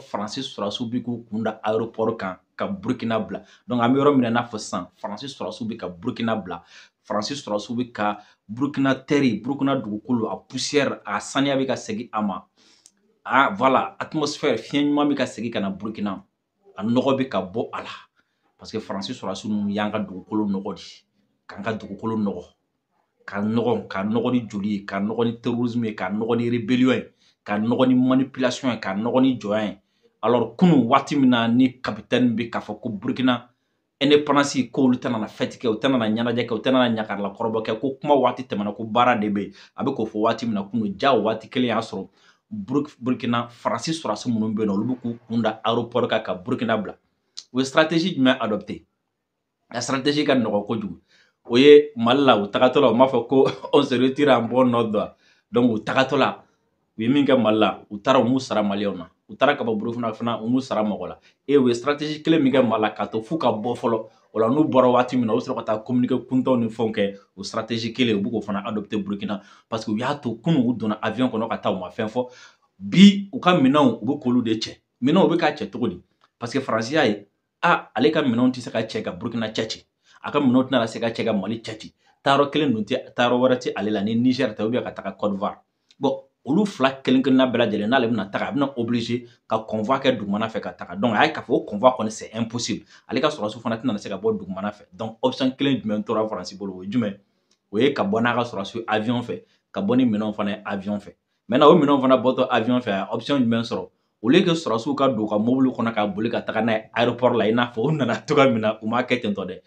faransi sɔrɔsiw bɛ k'u kun da aéroport kan ka burukina bila donc an bɛ yɔrɔ min na i n'a fɔ sisan faransi sɔrɔsiw bɛ ka burukina bila faransi sɔrɔsiw bɛ ka burukina terre burukina dugukolo a poussière a saniya bɛ ka segin a ma a voilà atmosphère fiɲɛ ɲuman bɛ ka segin ka na burukina a nɔgɔ bɛ ka bɔ a la parce que faransi sɔrɔsi ninnu y'an ka dugukolo nɔgɔ de k'an ka dugukolo nɔgɔ ka nɔgɔ ka nɔgɔ ni joli ye ka nɔgɔ ni terrorisme ye ka nɔgɔ ni rébellion ye ka nɔgɔ ni manipulation ye ka nɔgɔ ni jɔnya ye alors kunu wati mina ni kapitɛni bɛ k'a fɔ burkina burukina indépendance ko olu tɛna na fɛti kɛ u tɛna na ɲɛnajɛ kɛ u tɛna na ko kuma waati tɛmɛna ko baara de bɛ yen k'o fɔ waati min kunu ja o waati kelen y'a sɔrɔ burukina faransi sɔrɔsi minnu bɛ yen nɔ k'u kun da aéroport ka burukina bila u ye stratégie jumɛn adopté a stratégie ka nɔgɔ kojugu o ye mali u tagatɔ la u ko on se retire en bon ordre donc u tagatɔ u ye min kɛ mali la u taara u m'u sara maliyɛnw na u taara ka bɔ burukina fana u m'u sara mɔgɔ la e u ye stratégie kelen min kɛ mali la k'a to f'u ka bɔ fɔlɔ o la n'u bɔra waati min na u bɛ sɔrɔ ka taa communiqué kuntanw ni fɛnw kɛ o stratégie kelen u bɛ k'o fana adopté burukina parce que u y'a to kunun u donna avion kɔnɔ ka taa u ma fɛn fɔ bi u ka minɛnw u bɛ k'olu de cɛ minɛnw bɛ k'a cɛ cogo di parce que faransi y'a ye a ale ka minɛnw tɛ se ka cɛ ka burukina cɛci a ka minɛnw tɛna se ka cɛ ka mali cɛci taayɔrɔ kelen dun tɛ taayɔrɔ wɛrɛ tɛ ale la ni nizɛri tɛ ka taga kɔdiwari bɔn olu fila kelen-kelenna bɛɛ lajɛlen n'ale bɛna taga a bɛna obilize ka kɔnfa kɛ dugumana fɛ ka taga donc a ye k'a fɔ o kɔnfa kɔni c'est impossible ale ka sɔrɔdasiw fana tɛna se ka bɔ dugumana fɛ donc option kelen jumɛn tora Faransi bolo o ye jumɛn o ye ka bɔ n'a ka sɔrɔdasiw avion fɛ ka bɔ ni minɛnw fana ye avion fɛ maintenant o minɛnw fana bɔtɔ avion fɛ a ye option jumɛn sɔrɔ au lieu que sɔrɔdasiw ka don u ka mobili kɔnɔ ka boli ka taga n'a ye aéroport la i n'a fɔ u nana cogoya min na u m'a kɛ ten tɔ dɛ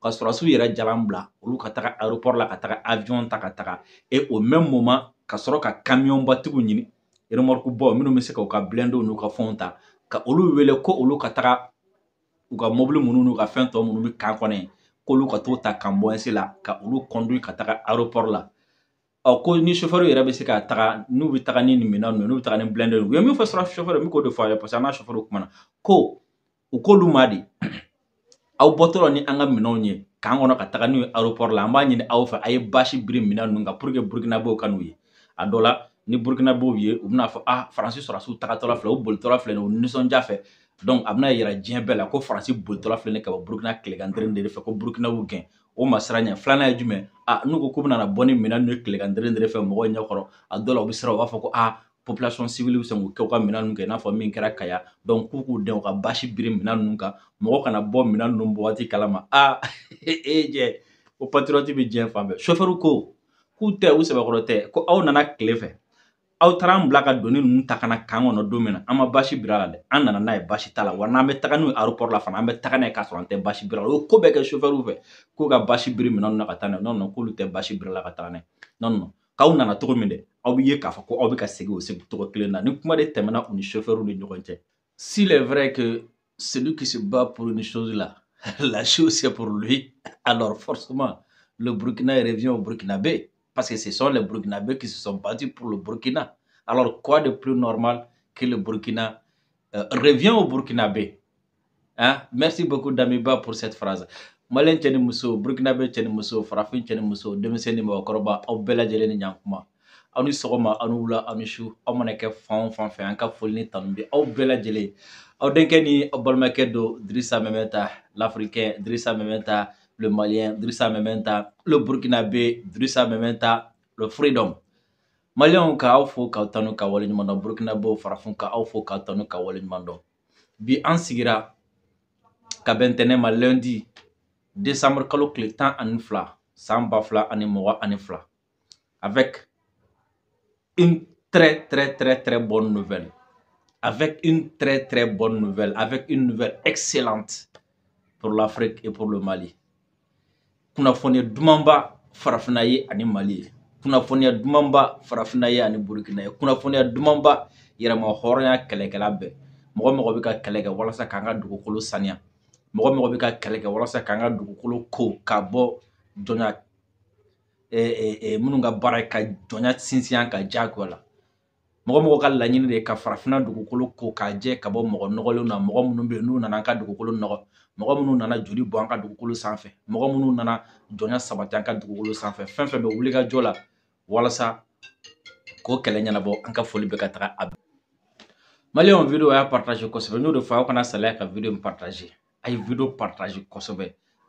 ka sɔrɔdasiw yɛrɛ jalan bila olu ka taga aéroport la ka taga avion ta ka taga et au même moment ka sɔrɔ ka kamiyɔnbatigiw ɲini remɔrikubaw minnu bɛ se k'u ka bilendenw n'u ka fɛnw ta ka olu wele ko olu ka taga u ka mobili minnu n'u ka fɛn tɔ minnu bɛ kan kɔnɔ yen k'olu ka t'o ta kanbɔnsi la ka olu kɔndui ka taga aéroport la ɔ ko ni chauffeur yɛrɛ bɛ se ka taga n'u bɛ taga ni nin minɛn ninnu n'u bɛ taga ni blindé ninnu u ye min fɔ sira chauffeur ye n bɛ k'o de fɔ a ye parce que an n'a chauffeur kumana ko u k'olu ma de aw bɔtɔla ni an ka minɛnw ye k'an kɔnɔ ka taga n'u ye aéroport la an b'a ɲini aw fɛ a ye basi biri minɛn ninnu kan pour que burukinabew ka n'u ye a dɔ la ni burukina b'o ye u bɛna fɔ ah faransi sɔrɔsiw tagatɔla filɛ u bolitɔla filɛ nin ye u nisɔndiya fɛ donc a bɛna yira diɲɛ bɛɛ la ko faransi bolitɔla filɛ nin ye ka bɔ burukina tilegan de fɛ ko burukina y'u gɛn o ma sira ɲɛ filanan ye jumɛn ah n'u ko k'u bɛna na bɔ ni minɛn ninnu ye tilegan de fɛ mɔgɔw ɲɛkɔrɔ a dɔw la u bɛ siran u b'a fɔ ko ah population civile bɛ se k'u kɛ u ka minɛn ninnu kɛ i n'a fɔ min kɛra kaya donc k'u k'u dɛn u ka basi biri minɛn ninnu kan mɔgɔ kana bɔ minɛn ninnu bɔ waati kalama ah e, e, e jɛ ko patriote bɛ diɲɛ fan bɛɛ chauffeur ko k'u tɛ u sɛbɛkɔrɔ ko aw nana tile au aw taara an doni ninnu kana kan kɔnɔ don min na an ma basi bira la dɛ an nana n'a ye basi t'a la wa n'an bɛ la fana an bɛ taga n'a ye k'a sɔrɔ an tɛ ko bɛɛ kɛ chauffeur fɛ k'u ka basi biri minɛnw na katane non non ko lute basi bira katane ka non non k'aw nana cogo min au aw bɛ ko au bika ka segin o segin cogo na ni kuma de tɛmɛna u ni chauffeur ni ɲɔgɔn cɛ s'il est vrai que celui qui se bat pour une chose là la chose c'est pour lui alors forcément le Burkina revient au Burkinabé parce que ce sont les Burkinabés qui se sont battus pour le Burkina. Alors quoi de plus normal que le Burkina euh, revient au Burkinabé hein? Merci beaucoup Damiba pour cette phrase. Malin Tcheni Mousso, Burkinabé Tcheni Mousso, muso, Tcheni Mousso, Demiseni Mawakoroba, aw bɛɛ lajɛlen ni ɲankuma. Aw ni Anou aw ni wula, aw ni su, aw mana kɛ fan fan fɛ foli Drissa Memeta, l'Africain Drissa Memeta le Malien Drissa Mementa, le Burkinabé Drissa Mementa, le Freedom. Maliyɛnw ka aw fo k'aw tanu ka waleɲuman dɔn burukinabew farafin ka aw fo tanu ka bi ka bentene ma lundi décembre kalo tile tan ani sans bafla ba fila avec une très très très très bonne nouvelle avec une très très bonne nouvelle, avec une nouvelle excellente pour l'Afrique et pour le Mali. kunnafoniya dumanba farafinna ye ani mali ye kunnafoniya dumanba farafinna ye ani burukina ye kunnafoniya dumanba yɛrɛma hɔrɔnya kɛlɛkɛla bɛɛ mɔgɔ mɔgɔ bɛ ka kɛlɛ walasa k'an ka dugukolo saniya mɔgɔ mɔgɔ bɛ ka kɛlɛ walasa k'an ka dugukolo ko ka bɔ jɔnya minnu ka baara ka jɔnya sinsin an kan diyagoya la mɔgɔ mɔgɔ ka laɲini de ye ka farafinna dugukolo ko k'a jɛ ka bɔ mɔgɔ nɔgɔlenw na mɔgɔ minnu bɛ yen n'u nana an ka dugukolo nɔgɔ mɔgɔ minnu nana joli bɔ an ka dugukolo sanfɛ mɔgɔ minnu nana jɔnya sabati an ka dugukolo sanfɛ fɛn fɛn bɛ wuli ka jɔ la walasa k'o kɛlɛ ɲɛnabɔ an ka foli bɛ ka taga a maliyɛnw video y'a partage kosɛbɛ n'o de fɔ aw kana salaya ka video in partage a ye video partage kosɛbɛ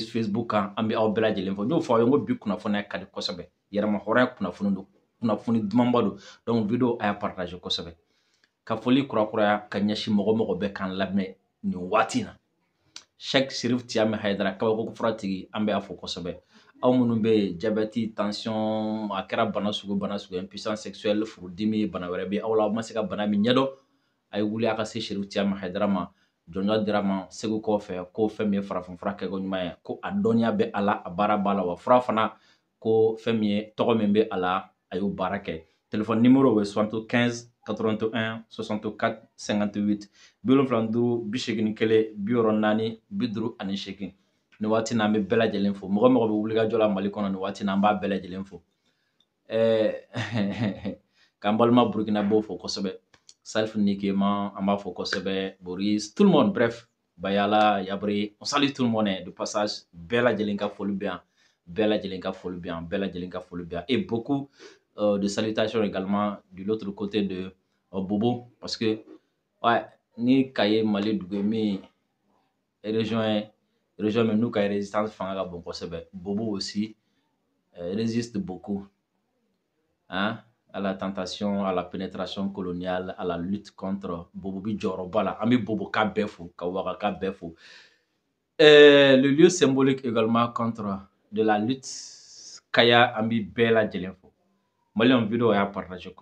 facebook kan an bɛ aw bɛɛ lajɛlen fɔ n y'o fɔ aw ye n ko bi kunnafoniya ka di kosɛbɛ yɛrɛmahɔrɔnya kunnafoni don kunnafoni dumanba don donc video a y'a partage kosɛbɛ ka foli kurakuraya ka ɲɛsin mɔgɔ mɔgɔ bɛɛ k'an lamɛn nin waati na sheikh sirif tiyame hayidara kabako fura tigi an bɛ a fɔ kosɛbɛ aw minnu bɛ jabɛti tansiyɔn a kɛra bana sugu bana sugu ye puissance furudimi bana wɛrɛ bɛ aw la aw ma se ka bana min ɲɛdɔn a ye wuli a ka se sirif tiyame hayidara ma jɔnjɔn dira ma segu kɔfɛ ko fɛn min ye farafinfura kɛko ɲuman ye ko a dɔnniya bɛ a la a baara b'a la wa fura fana ko fɛn min ye tɔgɔ min bɛ a la a y'o baara kɛ telefɔni nimoro bɛ 75 81 64 58 bi wolonfila ni duuru bi seegin kelen bi wɔɔrɔ naani bi duuru ani seegin nin waati in na an bɛ bɛɛ lajɛlen fo mɔgɔ mɔgɔ bɛ wulikajɔ la mali kɔnɔ nin waati na an b'a bɛɛ lajɛlen fo ɛɛ k'an balima burukina b'o fo kosɛbɛ Salf Nikéman, Amafo Kosebe, Boris, tout le monde, bref, Bayala, Yabri, on salue tout le monde, hein. de passage, Bella Djelinka Folubien, Bella Djelinka Folubien, Bella Djelinka bien. et beaucoup euh, de salutations également de l'autre côté de euh, Bobo, parce que, ouais, ni Kaye Malé Dougemi, rejoint, rejoint nous Kaye Résistance Fanga Bon Kosebe, Bobo aussi, euh, résiste beaucoup, hein, à la tentation, à la pénétration coloniale, à la lutte contre Bobo Djoroba. Bala. Ami Boboka Befo, Kawaka Befou. Euh, le lieu symbolique également contre de la lutte Kaya Ami Bella Djelenfo. Malin vidéo ya à partager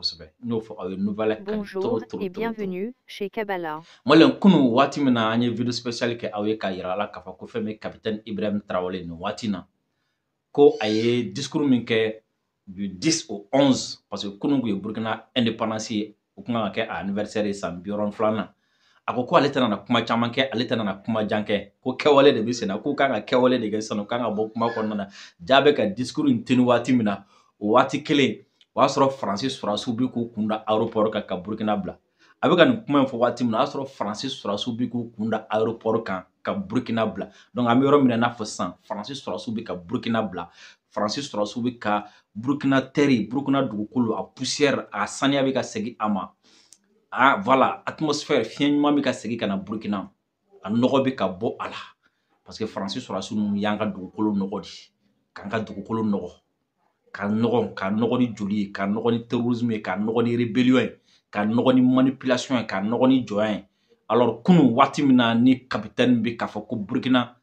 n'o Nous aw une nouvelle Bonjour et bienvenue chez Kabbalah. Moi, kunu waati na une vidéo spéciale que a ye k'a yira la k'a capitaine Ibrahim Traoré Nous, waati ko a discours minké du 10 au 11 parce que kunun kun Burkina indépendance au o kun kan ka kɛ a anniversaire ye san bi wɔɔrɔni a ko ko ale tɛna na kuma caman kɛ ale tɛna na kuma jan kɛ ko kɛwale de bɛ sen kanga k'u de kɛ sisan kanga kan ka bɔ kuma kɔnɔna na jaa bɛ ka discours in tenu waati min na o waati kelen o y'a sɔrɔ faransi sɔrɔdasiw bɛ k'u kun da aéroport kan ka burukina bila a bɛ kuma in fɔ waati min na o y'a sɔrɔ faransi sɔrɔdasiw bɛ ka burukina bila donc an bɛ yɔrɔ min na i n'a fɔ sisan faransi ka burukina bila faransi sɔrɔdasiw bɛ ka burukina tɛri burukina dugukolo a pusiyɛri a saniya bɛ ka segin a ma a voilà atmosphère fiɲɛ ɲuman bɛ ka segin ka na burukina a nɔgɔ bɛ ka bɔ a la parce que faransi sɔrɔdasi ninnu y'an ka dugukolo nɔgɔ di k'an ka dugukolo nɔgɔ ka nɔgɔ ka nɔgɔ ni joli ye ka nɔgɔ ni terrorisme ye ka nɔgɔ ni rébellion ye ka nɔgɔ ni manipulation ye ka nɔgɔ ni jɔnya ye alors kunu waati min na ni capitaine bɛ k'a fɔ ko burukina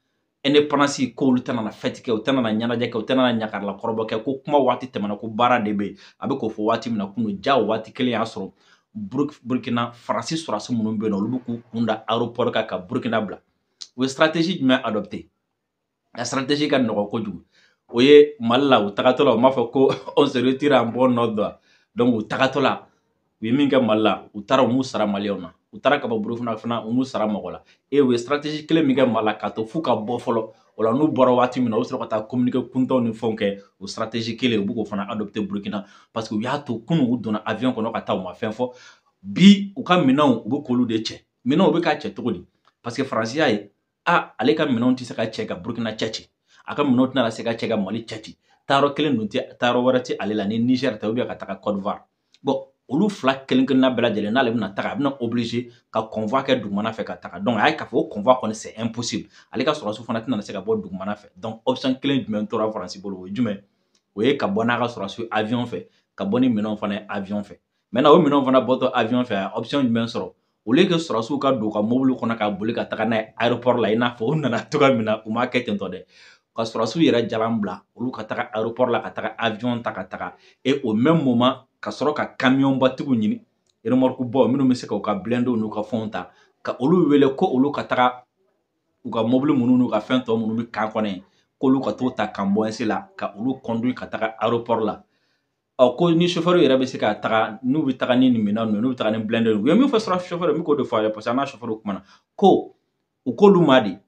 indépendance ko olu tɛna na fɛti kɛ u tɛna na ɲɛnajɛ kɛ u tɛna na ɲagarila kɔrɔbɔ kɛ ko kuma waati tɛmɛna ko baara de bɛ yen a bɛ k'o fɔ waati min na kunun ja o waati kelen y'a sɔrɔ burukina faransi sɔrɔsi minnu bɛ yen nɔ olu bɛ k'u kun da aéroport kan ka burukina bila u ye stratégie jumɛn adopté a stratégie ka nɔgɔ kojugu o ye mali la u tagatɔ la u m'a fɔ ko on se retire en bon ordre donc u tagatɔ la u ye min kɛ mali la u taara u m'u sara maliyɛnw na u taara ka bɔ burukina fana u n'u sara mɔgɔ la e u ye stratégie kelen min kɛ maa la k'a to f'u ka bɔ fɔlɔ o la n'u bɔra waati min na u bɛ sɔrɔ ka taa communiqué kuntanw ni fɛnw kɛ o stratégie kelen u b'o fana adopté burukina parce que u y'a to kunun u donna avion kɔnɔ ka taa u ma fɛn fɔ bi u ka minɛnw u bɛ k'olu de cɛ minɛnw bɛ k'a cɛ cogo di parce que faransi y'a ye a ale ka minɛnw tɛ se ka cɛ ka burukina cɛci a ka minɛnw tɛna se ka cɛ ka mali cɛci taayɔrɔ kelen dun tɛ taayɔrɔ wɛrɛ tɛ ale la ni nizɛri tɛ ka taga kɔdiwari bɔn olu fila kelen kelenna bɛɛ lajɛlen n'ale bɛna taga a bɛna obilize ka kɔnfɔ kɛ dugumana fɛ ka taga donc a ye k'a fɔ o kɔnfɔ kɔni c'est impossible ale ka sɔrɔsiw fana tɛna se ka bɔ dugumana fɛ donc option kelen jumɛn tora faransi bolo o ye jumɛn o ye ka bɔ n'a ka sɔrɔsiw avion fɛ ka bɔ ni minɛnw fana ye avion fɛ maintenant o minɛnw fana bɔtɔ avion fɛ a ye option jumɛn sɔrɔ au lieu que sɔrɔsiw ka don u ka mobili kɔnɔ ka boli ka taga n'a ye aéroport la i n'a fɔ u nana cogoya min na u m'a kɛ ten tɔ dɛ ka sɔrɔsiw yɛrɛ jalan bila olu ka taga aéroport la ka taga avion ta ka taga et au même moment ka sɔrɔ ka kamiyɔnbatigiw ɲini remɔrikubaw minnu bɛ se k'u ka bilendenw n'u ka fɛnw ta ka olu wele ko olu ka taga u ka mobili minnu n'u ka fɛn tɔ minnu bɛ kan kɔnɔ yen k'olu ka t'o ta kanbɔnsi la ka olu kɔndui ka taga aéroport la ɔ ko ni chauffeur yɛrɛ bɛ se ka taga n'u bɛ taga ni nin minɛn ninnu n'u bɛ ni blender ninnu u ye min fɔ chauffeur n k'o de fɔ ye parce que n'a chauffeur kumana ko u k'olu ma de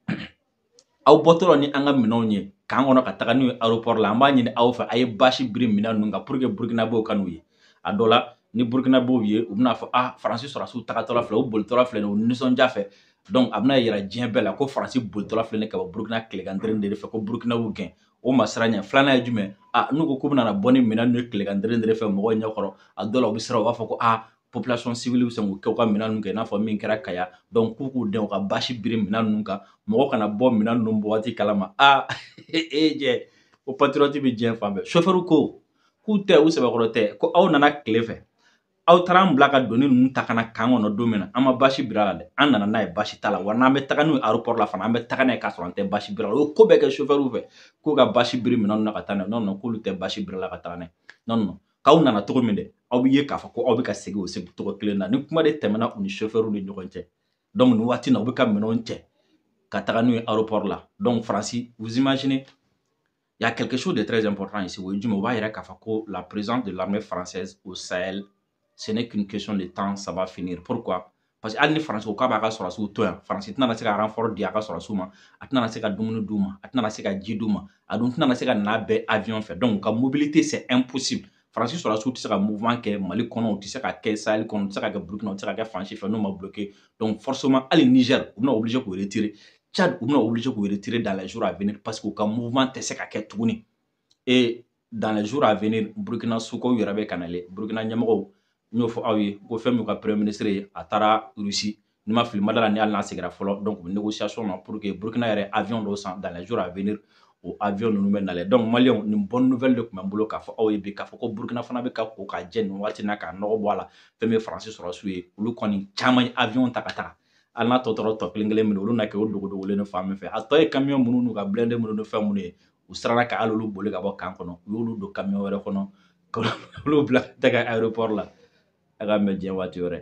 aw ni an ka minɛnw k'an kɔnɔ ka taga n'u ye aéroport la an b'a ɲini aw fɛ a ye basi biri minɛn ninnu kan pour que burukinabew ka n'u a dɔ la ni burukina b'o ye u bɛna fɔ ah faransi sɔrɔsiw tagatɔla filɛ u bolitɔla filɛ nin u nisɔndiya fɛ donc a bɛna yira diɲɛ bɛɛ la ko faransi bolitɔla filɛ nin ka bɔ burukina kilegantere de fɛ ko burukina y'u gɛn o ma sira ɲɛ filanan ye jumɛn ah n'u ko k'u bɛna bɔ ni minɛn ninnu ye kilegantere de fɛ mɔgɔw ɲɛkɔrɔ a dɔw la u bɛ siran u b'a fɔ ko ah population civile bɛ se k'u kɛ u ka minɛn ninnu kɛ i n'a fɔ min kɛra kaya donc k'u k'u dɛn u ka basi biri minɛn ninnu kan mɔgɔ kana bɔ minɛn ninnu bɔ waati kalama ah e jɛ ko patriote bɛ diɲɛ fan bɛɛ chauffeur ko k'u tɛ u sɛbɛkɔrɔ tɛ ko aw nana kile fɛ aw taara an bila ka doni ninnu ta kana kan kɔnɔ don min na an ma basi bira la dɛ an nana n'a ye basi t'a la wa n'an bɛ taga n'u ye aéroport la fana an bɛ taga n'a ye k'a sɔrɔ an tɛ basi bira la o ye ko bɛɛ kɛ chauffeur fɛ k'u ka basi biri minɛnw na ka taa n'a ye non non k'olu tɛ basi bira la ka taga n'a ye non non k'aw nana cogo min dɛ aw bɛ ye k'a fɔ ko aw bɛ ka segin o segin cogo kelen na ni kuma de tɛmɛna u ni chauffeur ni ɲɔgɔn cɛ donc nin waati in na u bɛ ka minɛnw cɛ ka taga n'u ye aéroport la donc faransi vous imaginez Il y a quelque chose de très important ici. On va la présence de l'armée française au Sahel, ce n'est qu'une question de temps, ça va finir. Pourquoi parce que hali ni faransi ko k'a b'a ka sous to yan faransi tɛna na se ka renfort di a ka sɔrɔsiw ma a tɛna na se ka dumuni d'u ma a tɛna na se ka ji avion fɛ donc la mobilité c'est impossible faransi sɔrɔsiw tɛ se ka mouvement kɛ mali kɔnɔ u tɛ se ka kɛ sahel kɔnɔ u tɛ se ka kɛ burukina u tɛ ma bloqué donc forcément aller niger On est obligé de retirer Tchad u bɛna obligé de retirer dans les jours à venir parce que mouvement tɛ se à et dans les jours à venir Burkina sokow yɛrɛ bɛ ka na lajɛ Burukina ɲɛmɔgɔw nous avons fait aw premier ministre à Tara, Russie Nous ma fili n ma d'a la ni donc négociation pour que Burukina ait avion dans les jours à venir ou avion nous mène na donc maliyɛnw une bonne nouvelle de tun bɛ n bolo k'a fɔ aw ah ye bi k'a fɔ ko Burukina fana bɛ ka ko k'a jɛ na k'a la jamais avion ta ka hali n'a tɔ tɔɔrɔ tɔ kelen kelen minɛ olu na kɛ o dogodogolen ni fan min fɛ a tɔ ye kamiyɔn minnu n'u ka bilɛnde minnu ni fɛn minnu ye u sirala ka hali olu boli ka bɔ kan kɔnɔ u y'olu don kamiyɔn wɛrɛ kɔnɔ ka olu bila ka taa ka la a ka mɛn diɲɛ waati wɛrɛ